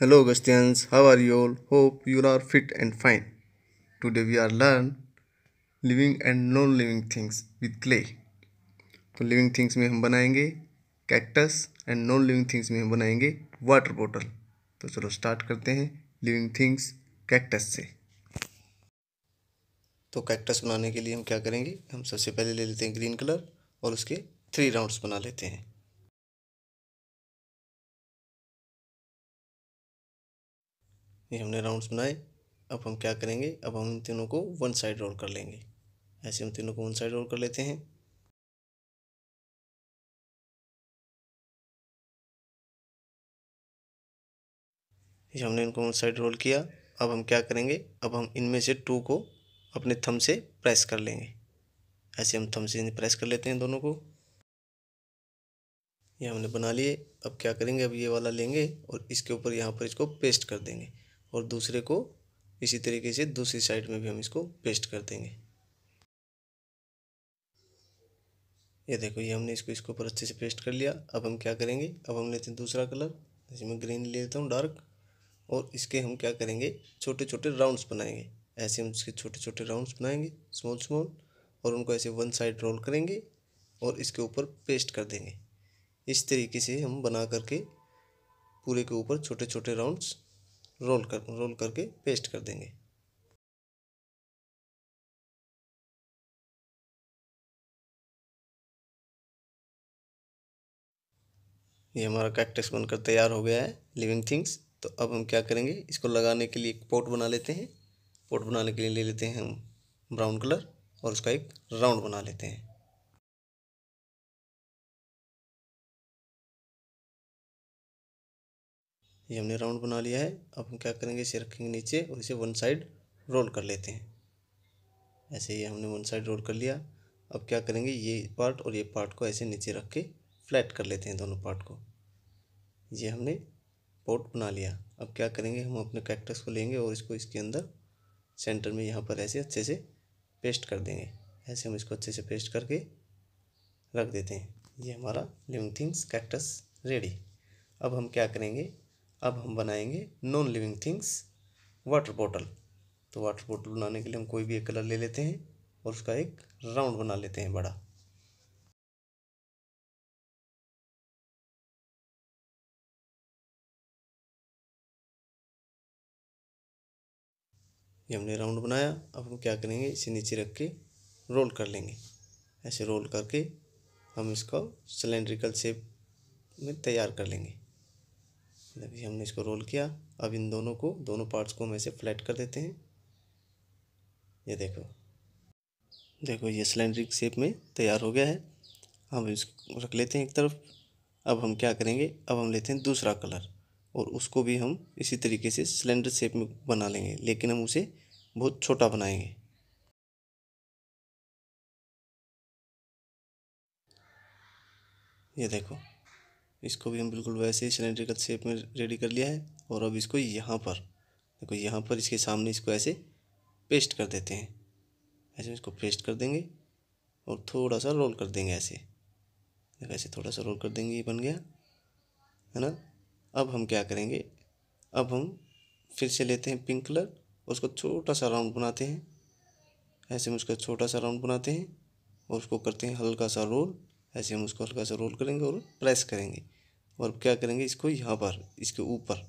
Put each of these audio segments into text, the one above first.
Hello Augustians, how are you all? Hope you are fit and fine. Today we are learn living and non living things with clay तो living things में हम बनाएंगे cactus and non living things में हम बनाएंगे water bottle तो चलो start करते हैं लिविंग थिंग्स कैक्टस से तो कैक्टस बनाने के लिए हम क्या करेंगे हम सबसे पहले ले लेते हैं ग्रीन कलर और उसके थ्री राउंड्स बना लेते हैं ये हमने राउंड्स बनाए अब हम क्या करेंगे अब हम इन तीनों को वन साइड रोल कर लेंगे ऐसे हम तीनों को वन साइड रोल कर लेते हैं ये हमने इनको वन साइड रोल किया अब हम क्या करेंगे अब हम इनमें से टू को अपने थम से प्रेस कर लेंगे ऐसे हम थम से प्रेस कर लेते हैं दोनों को ये हमने बना लिए अब क्या करेंगे अब ये वाला लेंगे और इसके ऊपर यहाँ पर इसको पेस्ट कर देंगे और दूसरे को इसी तरीके से दूसरी साइड में भी हम इसको पेस्ट कर देंगे ये देखो ये हमने इसको इसके ऊपर अच्छे से पेस्ट कर लिया अब हम क्या करेंगे अब हम लेते हैं दूसरा कलर जैसे मैं ग्रीन ले लेता हूँ डार्क और इसके हम क्या करेंगे छोटे छोटे राउंड्स बनाएंगे ऐसे हम इसके छोटे छोटे राउंड्स बनाएंगे स्मॉल स्मॉल और उनको ऐसे वन साइड रोल करेंगे और इसके ऊपर पेस्ट कर देंगे इस तरीके से हम बना करके पूरे के ऊपर छोटे छोटे राउंड्स रोल कर रोल करके पेस्ट कर देंगे ये हमारा कैक्टस बनकर तैयार हो गया है लिविंग थिंग्स तो अब हम क्या करेंगे इसको लगाने के लिए एक पोट बना लेते हैं पोट बनाने के लिए ले लेते हैं हम ब्राउन कलर और उसका एक राउंड बना लेते हैं ये हमने राउंड बना लिया है अब हम क्या करेंगे इसे रखेंगे नीचे और इसे वन साइड रोल कर लेते हैं ऐसे ही हमने वन साइड रोल कर लिया अब क्या करेंगे ये पार्ट और ये पार्ट को ऐसे नीचे रख के फ्लैट कर लेते हैं दोनों पार्ट को ये हमने पोर्ट बना लिया अब क्या करेंगे हम अपने कैक्टस को लेंगे और इसको इसके अंदर सेंटर में यहाँ पर ऐसे अच्छे से पेस्ट कर देंगे ऐसे हम इसको अच्छे से पेस्ट करके रख देते हैं ये हमारा लिविंग थिंग्स कैक्टस रेडी अब हम क्या करेंगे अब हम बनाएंगे non living things water bottle तो वाटर बॉटल बनाने के लिए हम कोई भी एक कलर ले लेते हैं और उसका एक राउंड बना लेते हैं बड़ा ये हमने राउंड बनाया अब हम क्या करेंगे इसे नीचे रख के रोल कर लेंगे ऐसे रोल करके हम इसको सिलेंड्रिकल शेप में तैयार कर लेंगे अभी हमने इसको रोल किया अब इन दोनों को दोनों पार्ट्स को हम ऐसे फ्लैट कर देते हैं ये देखो देखो ये सिलेंड्रिक शेप में तैयार हो गया है हम इसको रख लेते हैं एक तरफ अब हम क्या करेंगे अब हम लेते हैं दूसरा कलर और उसको भी हम इसी तरीके से सिलेंडर शेप में बना लेंगे लेकिन हम उसे बहुत छोटा बनाएंगे ये देखो इसको भी हम बिल्कुल वैसे ही सिलेंड्रिकल शेप में रेडी कर लिया है और अब इसको यहाँ पर देखो यहाँ पर इसके सामने इसको ऐसे पेस्ट कर देते हैं ऐसे इसको पेस्ट कर देंगे और थोड़ा सा रोल कर देंगे ऐसे देखो ऐसे थोड़ा सा रोल कर देंगे ये बन गया है ना अब हम क्या करेंगे अब हम फिर से लेते हैं पिंक कलर और उसको छोटा सा राउंड बनाते हैं ऐसे हम उसका छोटा सा राउंड बनाते हैं और उसको करते हैं हल्का सा रोल ऐसे हम उसको हल्का सा रोल करेंगे और प्रेस करेंगे और क्या करेंगे इसको यहाँ पर इसके ऊपर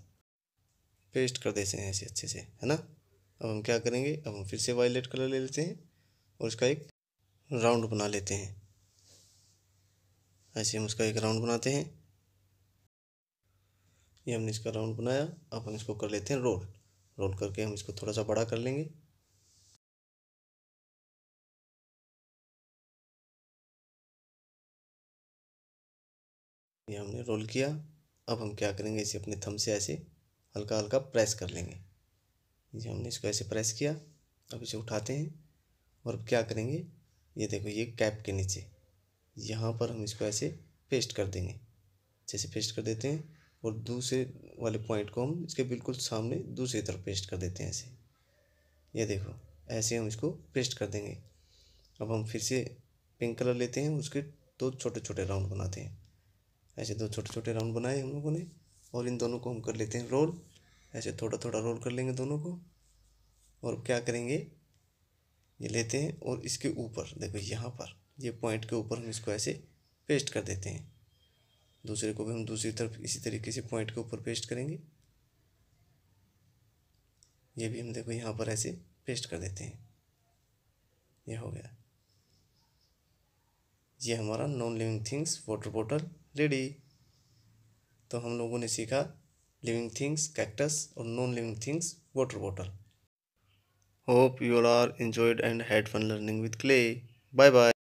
पेस्ट कर देते हैं ऐसे अच्छे से है ना अब हम क्या करेंगे अब हम फिर से वायलेट कलर ले लेते हैं और इसका एक राउंड बना लेते हैं ऐसे हम उसका एक राउंड बनाते हैं ये हमने इसका राउंड बनाया अब हम इसको कर लेते हैं रोल रोल करके हम इसको थोड़ा सा बड़ा कर लेंगे ये हमने रोल किया अब हम क्या करेंगे इसे अपने थम से ऐसे हल्का हल्का प्रेस कर लेंगे ये हमने इसको ऐसे प्रेस किया अब इसे उठाते हैं और अब क्या करेंगे ये देखो ये कैप के नीचे यहाँ पर हम इसको ऐसे पेस्ट कर देंगे जैसे पेस्ट कर देते हैं और दूसरे वाले पॉइंट को हम इसके बिल्कुल सामने दूसरी तरफ पेस्ट कर देते हैं ऐसे ये देखो ऐसे हम इसको पेस्ट कर देंगे अब हम फिर से पिंक कलर लेते हैं उसके दो छोटे छोटे राउंड बनाते हैं ऐसे दो छोटे छोटे राउंड बनाए हम लोगों ने और इन दोनों को हम कर लेते हैं रोल ऐसे थोड़ा थोड़ा रोल कर लेंगे दोनों को और क्या करेंगे ये लेते हैं और इसके ऊपर देखो यहाँ पर ये पॉइंट के ऊपर हम इसको ऐसे पेस्ट कर देते हैं दूसरे को भी हम दूसरी तरफ इसी तरीके से पॉइंट के ऊपर पेस्ट करेंगे ये भी हम देखो यहाँ पर ऐसे पेस्ट कर देते हैं ये हो गया ये हमारा non living things water bottle ready तो हम लोगों ने सीखा लिविंग थिंग्स कैक्टस और non living things water bottle hope you are enjoyed and had fun learning with clay bye bye